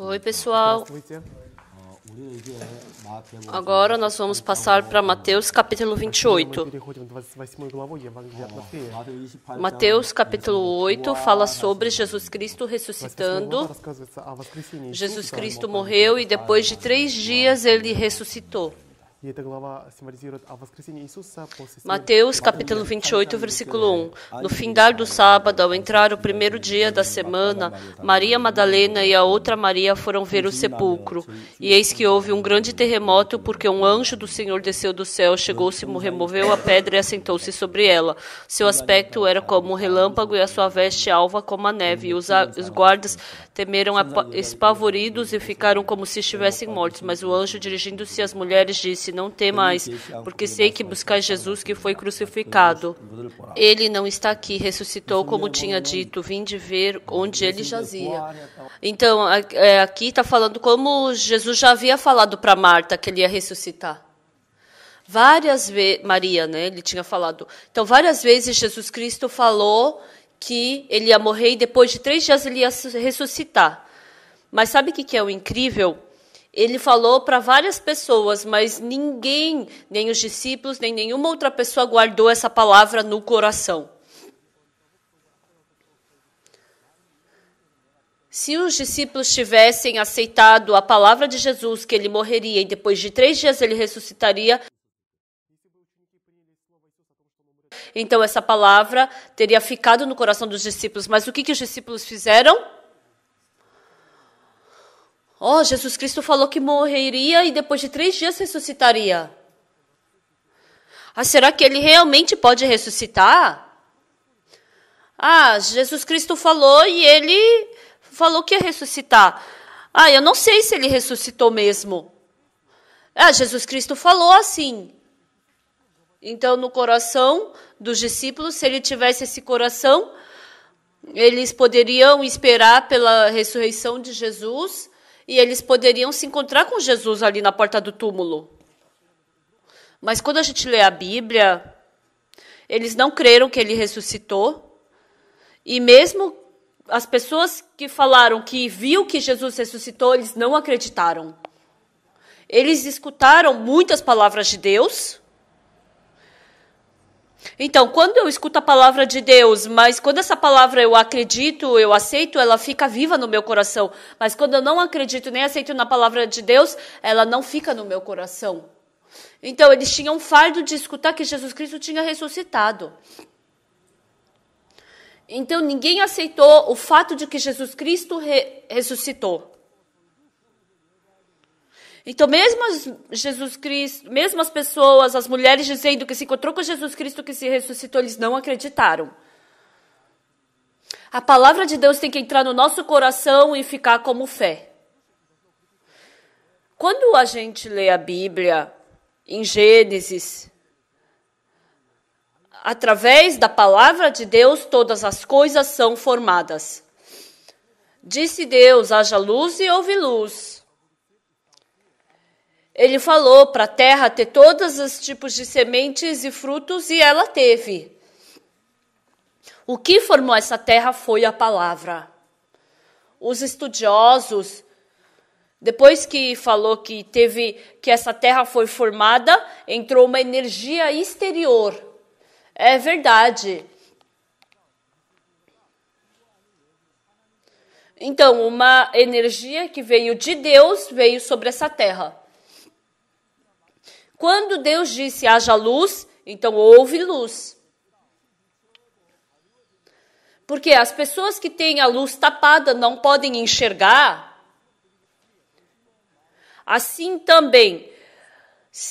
Oi, pessoal. Ah, Agora nós vamos passar para Mateus capítulo 28. Mateus capítulo 8 fala sobre Jesus Cristo ressuscitando. Jesus tá? Cristo morreu e depois de três dias ele ressuscitou. Mateus capítulo 28, versículo 1. No findar do sábado, ao entrar o primeiro dia da semana, Maria Madalena e a outra Maria foram ver o sepulcro. E eis que houve um grande terremoto, porque um anjo do Senhor desceu do céu, chegou-se, removeu a pedra e assentou-se sobre ela. Seu aspecto era como um relâmpago e a sua veste alva como a neve. E os, os guardas temeram espavoridos e ficaram como se estivessem mortos. Mas o anjo, dirigindo-se às mulheres, disse: não Não mais porque sei que buscar Jesus que foi crucificado. Ele não está aqui, ressuscitou, como tinha dito. vim de ver onde ele jazia. Então, aqui está falando como Jesus já havia falado para Marta que ele ia ressuscitar. Várias vezes, Maria, né? Ele tinha falado. Então, várias vezes Jesus Cristo falou que ele ia morrer e depois de três dias ele ia ressuscitar. Mas sabe o que é o incrível? Ele falou para várias pessoas, mas ninguém, nem os discípulos, nem nenhuma outra pessoa guardou essa palavra no coração. Se os discípulos tivessem aceitado a palavra de Jesus que ele morreria e depois de três dias ele ressuscitaria, então essa palavra teria ficado no coração dos discípulos. Mas o que, que os discípulos fizeram? Ó, oh, Jesus Cristo falou que morreria e depois de três dias ressuscitaria. Ah, será que ele realmente pode ressuscitar? Ah, Jesus Cristo falou e ele falou que ia ressuscitar. Ah, eu não sei se ele ressuscitou mesmo. Ah, Jesus Cristo falou assim. Então, no coração dos discípulos, se ele tivesse esse coração, eles poderiam esperar pela ressurreição de Jesus e eles poderiam se encontrar com Jesus ali na porta do túmulo. Mas quando a gente lê a Bíblia, eles não creram que ele ressuscitou. E mesmo as pessoas que falaram que viu que Jesus ressuscitou, eles não acreditaram. Eles escutaram muitas palavras de Deus, então, quando eu escuto a palavra de Deus, mas quando essa palavra eu acredito, eu aceito, ela fica viva no meu coração. Mas quando eu não acredito nem aceito na palavra de Deus, ela não fica no meu coração. Então, eles tinham um fardo de escutar que Jesus Cristo tinha ressuscitado. Então, ninguém aceitou o fato de que Jesus Cristo re ressuscitou. Então, mesmo Jesus Cristo, mesmo as pessoas, as mulheres dizendo que se encontrou com Jesus Cristo que se ressuscitou, eles não acreditaram. A palavra de Deus tem que entrar no nosso coração e ficar como fé. Quando a gente lê a Bíblia em Gênesis, através da palavra de Deus, todas as coisas são formadas. Disse Deus: haja luz e houve luz. Ele falou para a terra ter todos os tipos de sementes e frutos e ela teve. O que formou essa terra foi a palavra. Os estudiosos, depois que falou que teve que essa terra foi formada, entrou uma energia exterior. É verdade. Então, uma energia que veio de Deus veio sobre essa terra. Quando Deus disse haja luz, então houve luz. Porque as pessoas que têm a luz tapada não podem enxergar. Assim também,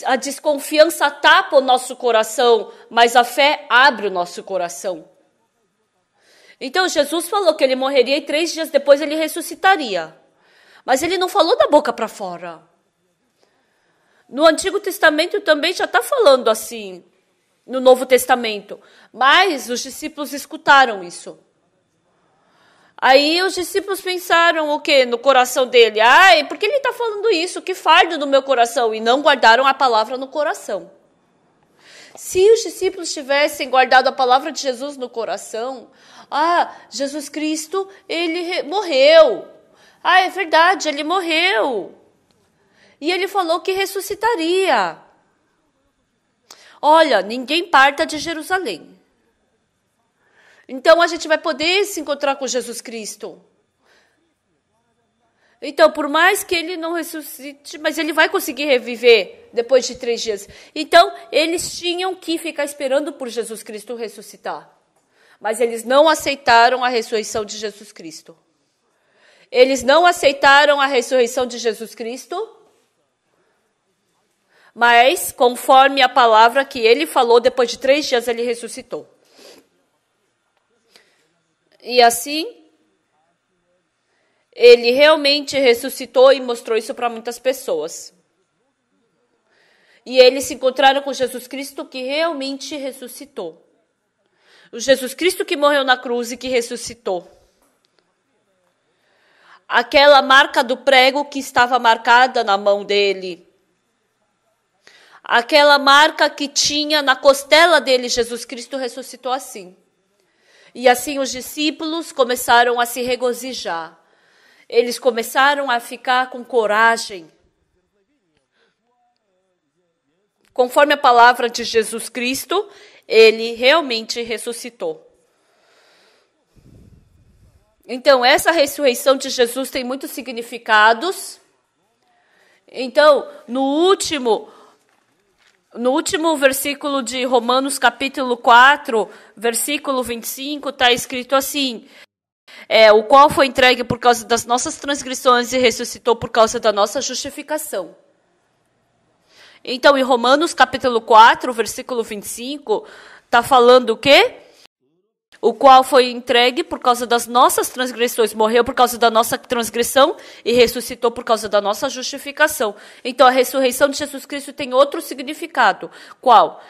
a desconfiança tapa o nosso coração, mas a fé abre o nosso coração. Então Jesus falou que ele morreria e três dias depois ele ressuscitaria. Mas ele não falou da boca para fora. No Antigo Testamento também já está falando assim, no Novo Testamento. Mas os discípulos escutaram isso. Aí os discípulos pensaram o que no coração dele? Ai, por que ele está falando isso? Que fardo no meu coração! E não guardaram a palavra no coração. Se os discípulos tivessem guardado a palavra de Jesus no coração, ah, Jesus Cristo, ele morreu. Ah, é verdade, ele morreu. E ele falou que ressuscitaria. Olha, ninguém parta de Jerusalém. Então a gente vai poder se encontrar com Jesus Cristo. Então, por mais que ele não ressuscite, mas ele vai conseguir reviver depois de três dias. Então, eles tinham que ficar esperando por Jesus Cristo ressuscitar. Mas eles não aceitaram a ressurreição de Jesus Cristo. Eles não aceitaram a ressurreição de Jesus Cristo mas conforme a palavra que ele falou, depois de três dias ele ressuscitou. E assim, ele realmente ressuscitou e mostrou isso para muitas pessoas. E eles se encontraram com Jesus Cristo que realmente ressuscitou. O Jesus Cristo que morreu na cruz e que ressuscitou. Aquela marca do prego que estava marcada na mão dele Aquela marca que tinha na costela dele, Jesus Cristo ressuscitou assim. E assim os discípulos começaram a se regozijar. Eles começaram a ficar com coragem. Conforme a palavra de Jesus Cristo, ele realmente ressuscitou. Então, essa ressurreição de Jesus tem muitos significados. Então, no último no último versículo de Romanos, capítulo 4, versículo 25, está escrito assim: é, O qual foi entregue por causa das nossas transgressões e ressuscitou por causa da nossa justificação. Então, em Romanos, capítulo 4, versículo 25, está falando o quê? o qual foi entregue por causa das nossas transgressões, morreu por causa da nossa transgressão e ressuscitou por causa da nossa justificação. Então a ressurreição de Jesus Cristo tem outro significado. Qual?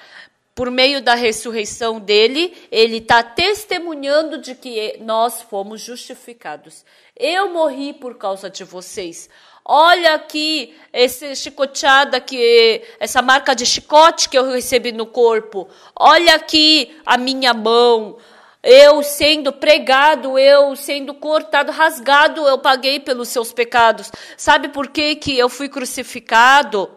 Por meio da ressurreição dele, ele está testemunhando de que nós fomos justificados. Eu morri por causa de vocês. Olha aqui essa chicoteada que essa marca de chicote que eu recebi no corpo. Olha aqui a minha mão eu sendo pregado, eu sendo cortado, rasgado, eu paguei pelos seus pecados. Sabe por que, que eu fui crucificado?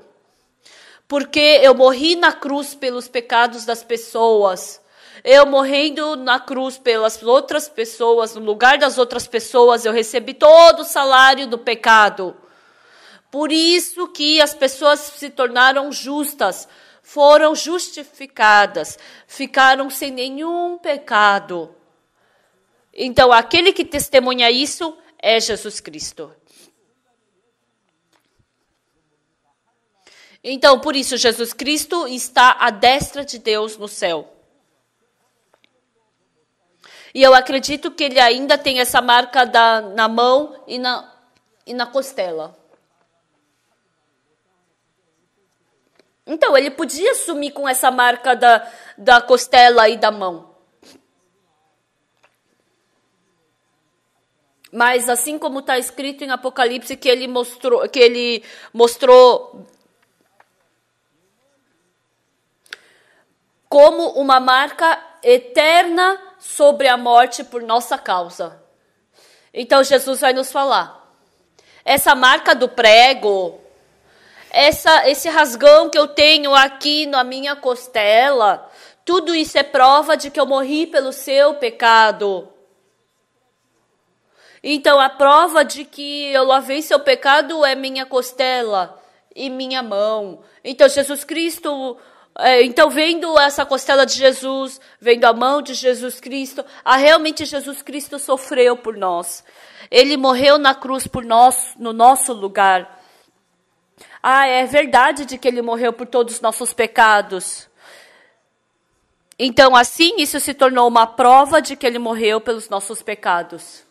Porque eu morri na cruz pelos pecados das pessoas. Eu morrendo na cruz pelas outras pessoas, no lugar das outras pessoas, eu recebi todo o salário do pecado. Por isso que as pessoas se tornaram justas foram justificadas, ficaram sem nenhum pecado. Então, aquele que testemunha isso é Jesus Cristo. Então, por isso, Jesus Cristo está à destra de Deus no céu. E eu acredito que ele ainda tem essa marca da, na mão e na, e na costela. Então, ele podia sumir com essa marca da, da costela e da mão. Mas assim como está escrito em Apocalipse que ele mostrou, que ele mostrou como uma marca eterna sobre a morte por nossa causa. Então Jesus vai nos falar. Essa marca do prego, essa, esse rasgão que eu tenho aqui na minha costela, tudo isso é prova de que eu morri pelo seu pecado. Então, a prova de que eu lavei seu pecado é minha costela e minha mão. Então, Jesus Cristo. É, então, vendo essa costela de Jesus, vendo a mão de Jesus Cristo, ah, realmente Jesus Cristo sofreu por nós. Ele morreu na cruz por nós, no nosso lugar. Ah, é verdade de que ele morreu por todos os nossos pecados. Então, assim, isso se tornou uma prova de que ele morreu pelos nossos pecados.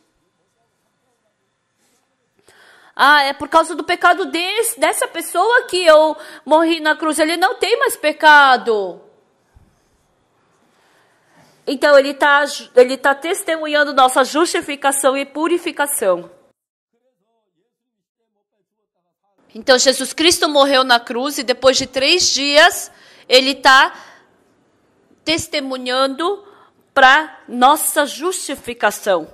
Ah, é por causa do pecado desse, dessa pessoa que eu morri na cruz. Ele não tem mais pecado. Então, ele está ele tá testemunhando nossa justificação e purificação. Então, Jesus Cristo morreu na cruz e depois de três dias, ele está testemunhando para nossa justificação.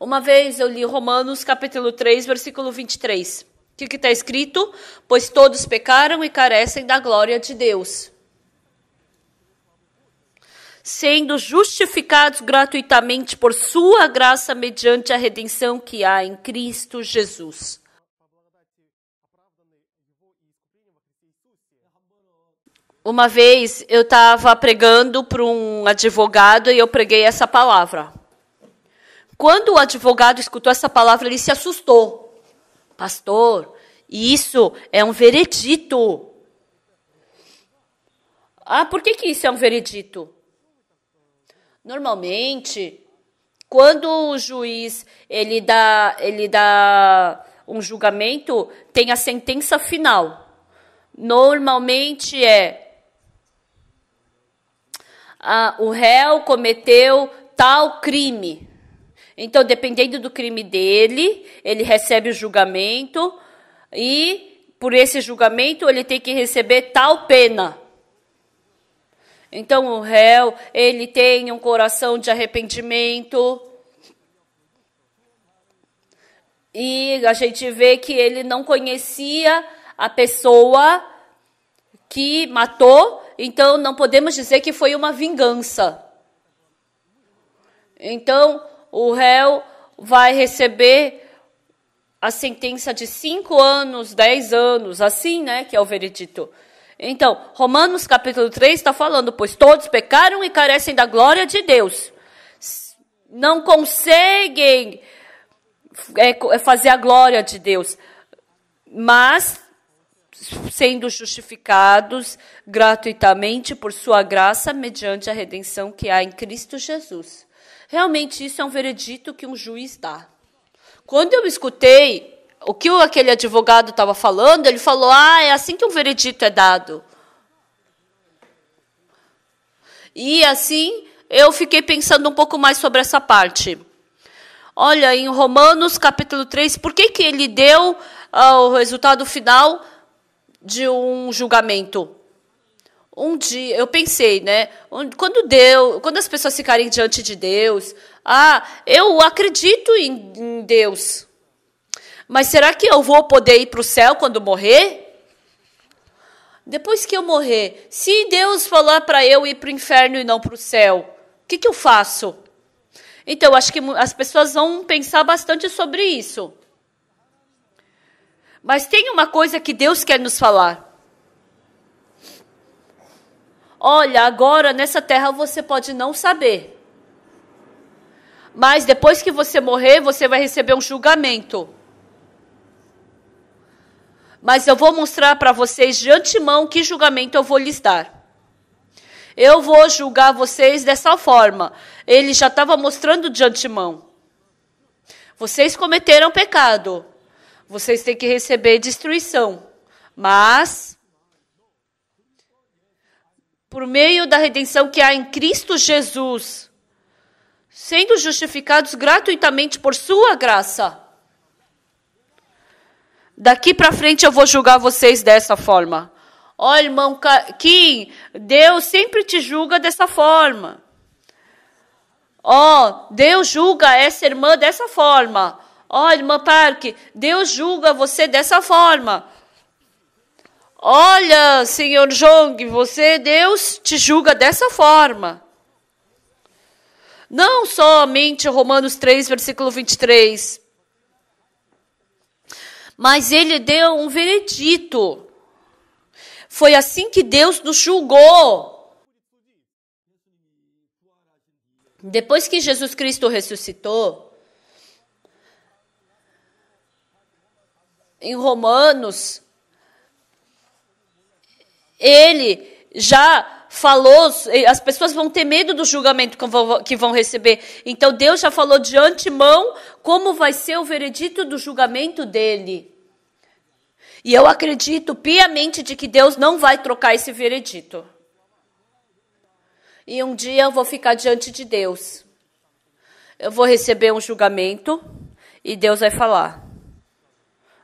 Uma vez eu li Romanos capítulo 3, versículo 23. O que está escrito? Pois todos pecaram e carecem da glória de Deus sendo justificados gratuitamente por sua graça mediante a redenção que há em Cristo Jesus. Uma vez eu estava pregando para um advogado e eu preguei essa palavra. Quando o advogado escutou essa palavra, ele se assustou. Pastor, isso é um veredito. Ah, por que, que isso é um veredito? Normalmente, quando o juiz ele dá, ele dá um julgamento, tem a sentença final. Normalmente é ah, o réu cometeu tal crime. Então, dependendo do crime dele, ele recebe o julgamento e por esse julgamento ele tem que receber tal pena. Então o réu, ele tem um coração de arrependimento. E a gente vê que ele não conhecia a pessoa que matou, então não podemos dizer que foi uma vingança. Então o réu vai receber a sentença de cinco anos, dez anos, assim, né, que é o veredito. Então, Romanos capítulo 3 está falando, pois todos pecaram e carecem da glória de Deus. Não conseguem é, é fazer a glória de Deus, mas sendo justificados gratuitamente por sua graça mediante a redenção que há em Cristo Jesus. Realmente isso é um veredito que um juiz dá. Quando eu escutei o que aquele advogado estava falando, ele falou: ah, é assim que um veredito é dado. E assim eu fiquei pensando um pouco mais sobre essa parte. Olha, em Romanos capítulo 3, por que, que ele deu ah, o resultado final de um julgamento? Um dia, eu pensei, né? Quando Deus, quando as pessoas ficarem diante de Deus, ah, eu acredito em, em Deus. Mas será que eu vou poder ir para o céu quando morrer? Depois que eu morrer, se Deus falar para eu ir para o inferno e não para o céu, o que, que eu faço? Então, acho que as pessoas vão pensar bastante sobre isso. Mas tem uma coisa que Deus quer nos falar. Olha, agora nessa terra você pode não saber. Mas depois que você morrer, você vai receber um julgamento mas eu vou mostrar para vocês de antemão que julgamento eu vou lhes dar. Eu vou julgar vocês dessa forma. Ele já estava mostrando de antemão. Vocês cometeram pecado. Vocês têm que receber destruição. Mas, por meio da redenção que há em Cristo Jesus, sendo justificados gratuitamente por Sua graça Daqui para frente eu vou julgar vocês dessa forma. Olha, irmão Kim, Deus sempre te julga dessa forma. Ó, oh, Deus julga essa irmã dessa forma. Ó, oh, irmã Park, Deus julga você dessa forma. Olha, senhor Jong, você, Deus te julga dessa forma. Não somente Romanos 3, versículo 23. Mas ele deu um veredito. Foi assim que Deus nos julgou. Depois que Jesus Cristo ressuscitou, em Romanos, ele já falou, as pessoas vão ter medo do julgamento que vão receber. Então Deus já falou de antemão como vai ser o veredito do julgamento dele. E eu acredito piamente de que Deus não vai trocar esse veredito. E um dia eu vou ficar diante de Deus. Eu vou receber um julgamento e Deus vai falar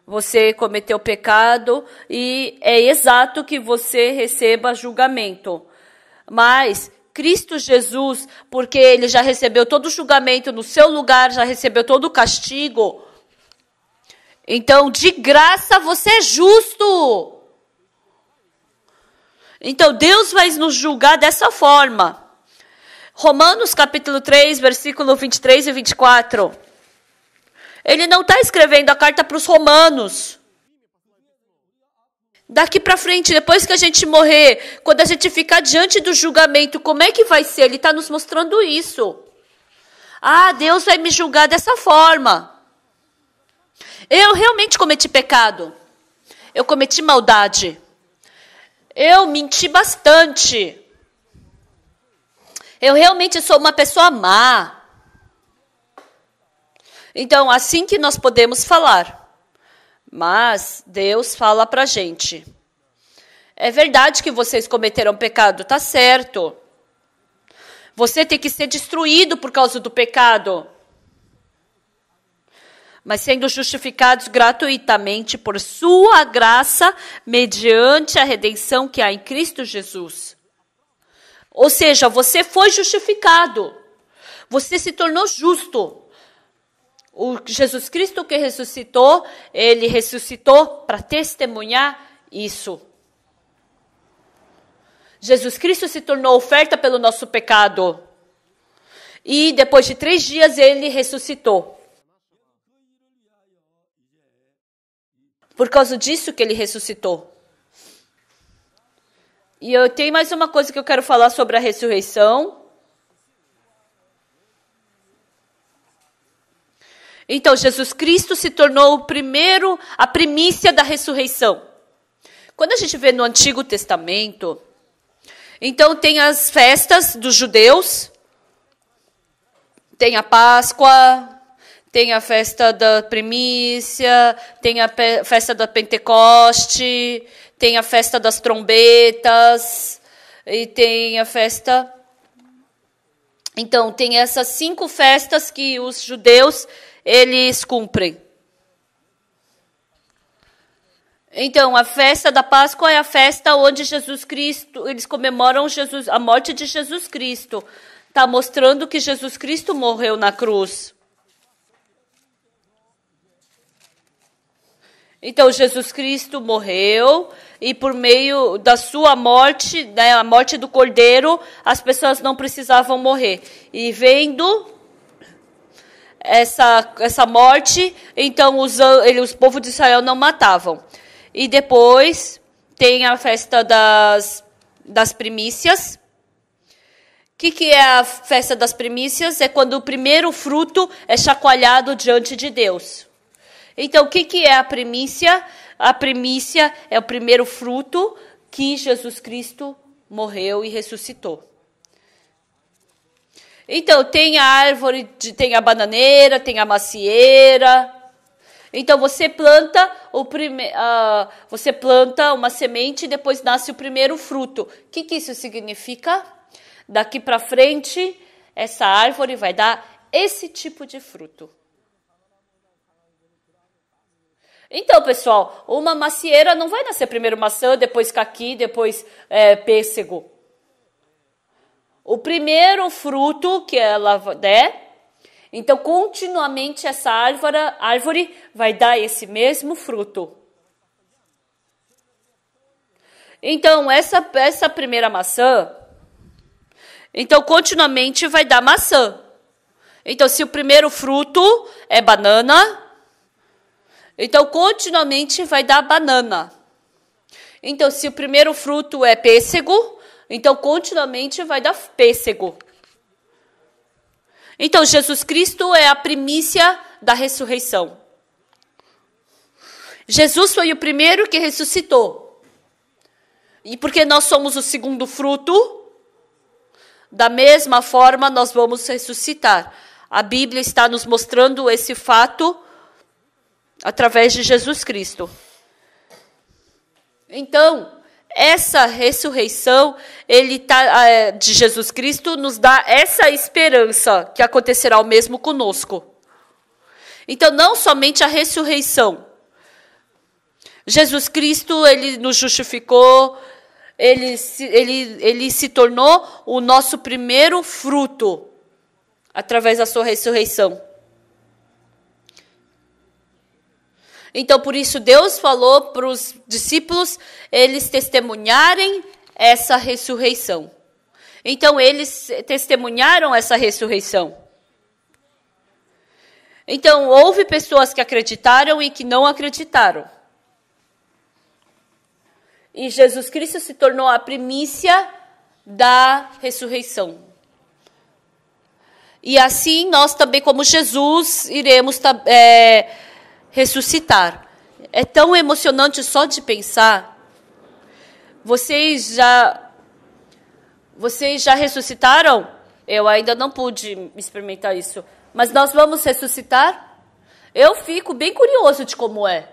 você cometeu pecado e é exato que você receba julgamento mas Cristo Jesus, porque ele já recebeu todo o julgamento no seu lugar, já recebeu todo o castigo. Então, de graça você é justo. Então, Deus vai nos julgar dessa forma. Romanos capítulo 3, versículo 23 e 24. Ele não está escrevendo a carta para os romanos daqui para frente, depois que a gente morrer, quando a gente ficar diante do julgamento, como é que vai ser? Ele está nos mostrando isso. Ah, Deus vai me julgar dessa forma. Eu realmente cometi pecado. Eu cometi maldade. Eu menti bastante. Eu realmente sou uma pessoa má. Então, assim que nós podemos falar. Mas Deus fala para a gente: é verdade que vocês cometeram pecado, tá certo. Você tem que ser destruído por causa do pecado. Mas sendo justificados gratuitamente por sua graça, mediante a redenção que há em Cristo Jesus. Ou seja, você foi justificado. Você se tornou justo. O Jesus Cristo que ressuscitou, ele ressuscitou para testemunhar isso. Jesus Cristo se tornou oferta pelo nosso pecado. E depois de três dias ele ressuscitou. Por causa disso que ele ressuscitou. E eu tenho mais uma coisa que eu quero falar sobre a ressurreição. Então Jesus Cristo se tornou o primeiro, a primícia da ressurreição. Quando a gente vê no Antigo Testamento, então tem as festas dos judeus, tem a Páscoa, tem a festa da primícia, tem a festa da Pentecoste, tem a festa das trombetas e tem a festa então, tem essas cinco festas que os judeus eles cumprem. Então, a festa da Páscoa é a festa onde Jesus Cristo, eles comemoram Jesus, a morte de Jesus Cristo. Está mostrando que Jesus Cristo morreu na cruz. Então, Jesus Cristo morreu e por meio da sua morte, né, a morte do Cordeiro, as pessoas não precisavam morrer. E vendo essa, essa morte, então os, ele, os povos de Israel não matavam. E depois tem a festa das, das primícias. O que, que é a festa das primícias? É quando o primeiro fruto é chacoalhado diante de Deus. Então, o que, que é a primícia? A primícia é o primeiro fruto que Jesus Cristo morreu e ressuscitou. Então, tem a árvore, de, tem a bananeira, tem a macieira. Então você planta o prime, uh, você planta uma semente e depois nasce o primeiro fruto. O que, que isso significa? Daqui para frente, essa árvore vai dar esse tipo de fruto. Então, pessoal, uma macieira não vai nascer primeiro maçã, depois caqui, depois é, pêssego o primeiro fruto que ela der. Né? Então, continuamente, essa árvore, árvore vai dar esse mesmo fruto. Então, essa, essa primeira maçã, então, continuamente vai dar maçã. Então, se o primeiro fruto é banana, então, continuamente vai dar banana. Então, se o primeiro fruto é pêssego, então, continuamente vai dar pêssego. Então, Jesus Cristo é a primícia da ressurreição. Jesus foi o primeiro que ressuscitou. E porque nós somos o segundo fruto, da mesma forma nós vamos ressuscitar. A Bíblia está nos mostrando esse fato através de Jesus Cristo. Então, essa ressurreição ele tá, é, de Jesus Cristo nos dá essa esperança que acontecerá o mesmo conosco. Então, não somente a ressurreição. Jesus Cristo, ele nos justificou, ele, ele, ele se tornou o nosso primeiro fruto através da sua ressurreição. Então, por isso, Deus falou para os discípulos eles testemunharem essa ressurreição. Então, eles testemunharam essa ressurreição. Então, houve pessoas que acreditaram e que não acreditaram. E Jesus Cristo se tornou a primícia da ressurreição. E assim nós também, como Jesus, iremos é, ressuscitar. É tão emocionante só de pensar. Vocês já vocês já ressuscitaram? Eu ainda não pude experimentar isso, mas nós vamos ressuscitar? Eu fico bem curioso de como é.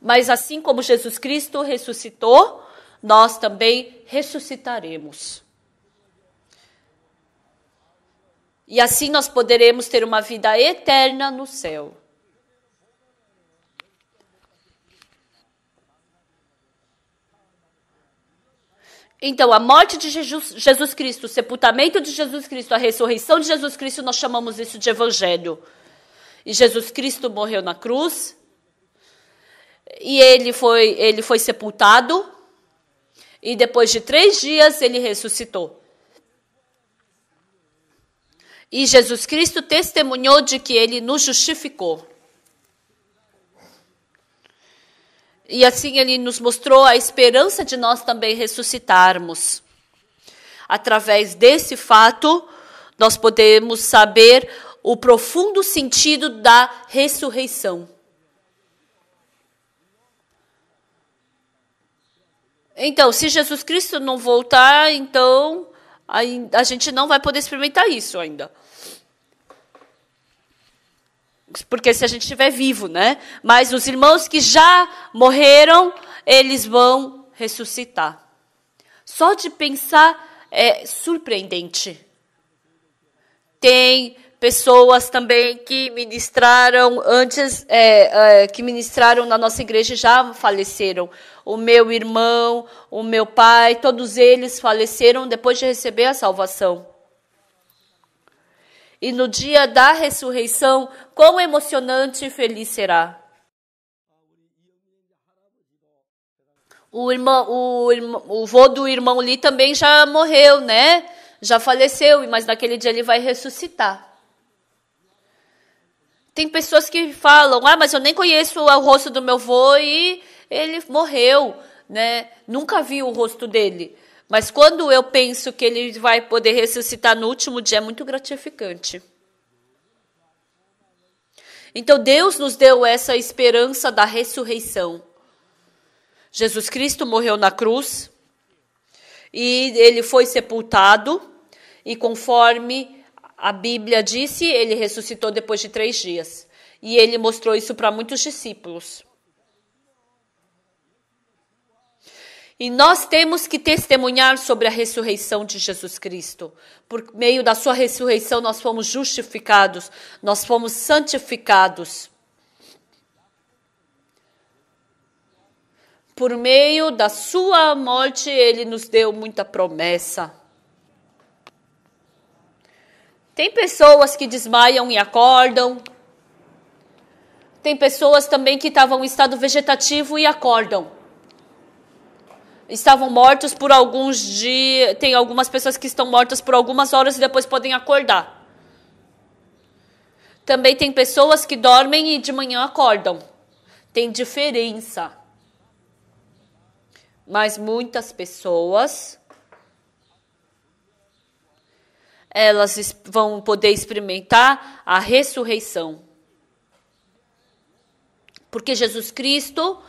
Mas assim como Jesus Cristo ressuscitou, nós também ressuscitaremos. E assim nós poderemos ter uma vida eterna no céu. Então, a morte de Jesus, Jesus Cristo, o sepultamento de Jesus Cristo, a ressurreição de Jesus Cristo, nós chamamos isso de evangelho. E Jesus Cristo morreu na cruz. E ele foi, ele foi sepultado. E depois de três dias, ele ressuscitou. E Jesus Cristo testemunhou de que ele nos justificou. E assim ele nos mostrou a esperança de nós também ressuscitarmos. Através desse fato, nós podemos saber o profundo sentido da ressurreição. Então, se Jesus Cristo não voltar, então a, gente não vai poder experimentar isso ainda porque se a gente estiver vivo, né? Mas os irmãos que já morreram, eles vão ressuscitar. Só de pensar é surpreendente. Tem pessoas também que ministraram antes, é, é, que ministraram na nossa igreja já faleceram. O meu irmão, o meu pai, todos eles faleceram depois de receber a salvação e no dia da ressurreição, quão emocionante e feliz será. O irmão, o, o vô do irmão Li também já morreu, né? Já faleceu, mas naquele dia ele vai ressuscitar. Tem pessoas que falam: "Ah, mas eu nem conheço o rosto do meu vô e ele morreu, né? Nunca vi o rosto dele". Mas quando eu penso que ele vai poder ressuscitar no último dia, é muito gratificante. Então Deus nos deu essa esperança da ressurreição. Jesus Cristo morreu na cruz e ele foi sepultado, e conforme a Bíblia disse, ele ressuscitou depois de três dias. E ele mostrou isso para muitos discípulos. E nós temos que testemunhar sobre a ressurreição de Jesus Cristo. Por meio da sua ressurreição, nós fomos justificados, nós fomos santificados. Por meio da sua morte, ele nos deu muita promessa. Tem pessoas que desmaiam e acordam. Tem pessoas também que estavam em estado vegetativo e acordam estavam mortos por alguns dias. Tem algumas pessoas que estão mortas por algumas horas e depois podem acordar. Também tem pessoas que dormem e de manhã acordam. Tem diferença. Mas muitas pessoas elas vão poder experimentar a ressurreição. Porque Jesus Cristo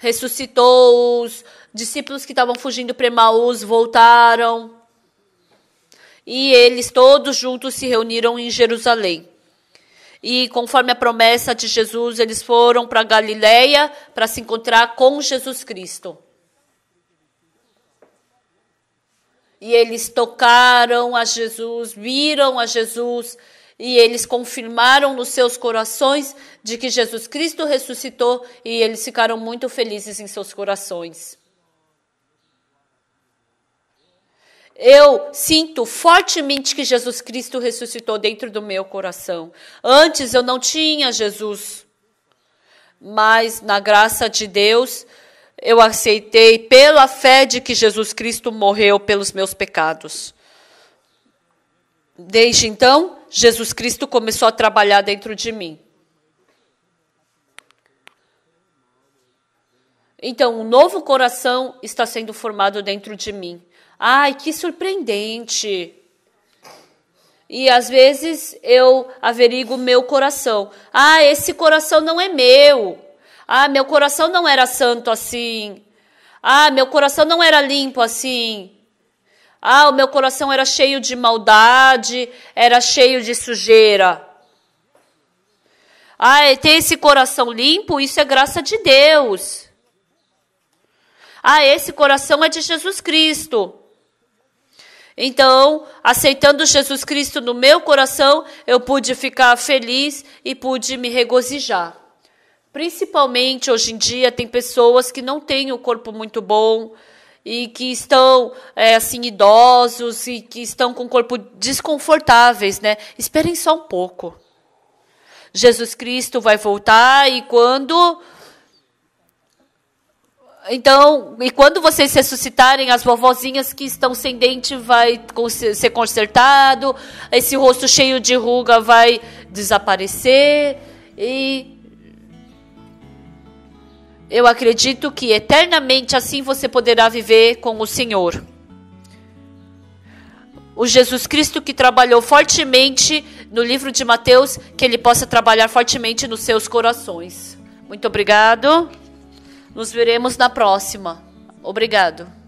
ressuscitou os discípulos que estavam fugindo para Emaús, voltaram. E eles todos juntos se reuniram em Jerusalém. E conforme a promessa de Jesus, eles foram para Galiléia para se encontrar com Jesus Cristo. E eles tocaram a Jesus, viram a Jesus, e eles confirmaram nos seus corações de que Jesus Cristo ressuscitou e eles ficaram muito felizes em seus corações. Eu sinto fortemente que Jesus Cristo ressuscitou dentro do meu coração. Antes eu não tinha Jesus, mas na graça de Deus eu aceitei pela fé de que Jesus Cristo morreu pelos meus pecados. Desde então, Jesus Cristo começou a trabalhar dentro de mim. Então, um novo coração está sendo formado dentro de mim. Ai, que surpreendente! E às vezes eu averigo meu coração. Ah, esse coração não é meu. Ah, meu coração não era santo assim. Ah, meu coração não era limpo assim. Ah, o meu coração era cheio de maldade, era cheio de sujeira. Ah, ter esse coração limpo, isso é graça de Deus. Ah, esse coração é de Jesus Cristo. Então, aceitando Jesus Cristo no meu coração, eu pude ficar feliz e pude me regozijar. Principalmente hoje em dia, tem pessoas que não têm o corpo muito bom, e que estão é, assim idosos e que estão com o corpo desconfortáveis, né? Esperem só um pouco. Jesus Cristo vai voltar e quando então, e quando vocês ressuscitarem, as vovozinhas que estão sem dente vai ser consertado, esse rosto cheio de ruga vai desaparecer e eu acredito que eternamente assim você poderá viver com o Senhor. O Jesus Cristo que trabalhou fortemente no livro de Mateus, que ele possa trabalhar fortemente nos seus corações. Muito obrigado. Nos veremos na próxima. Obrigado.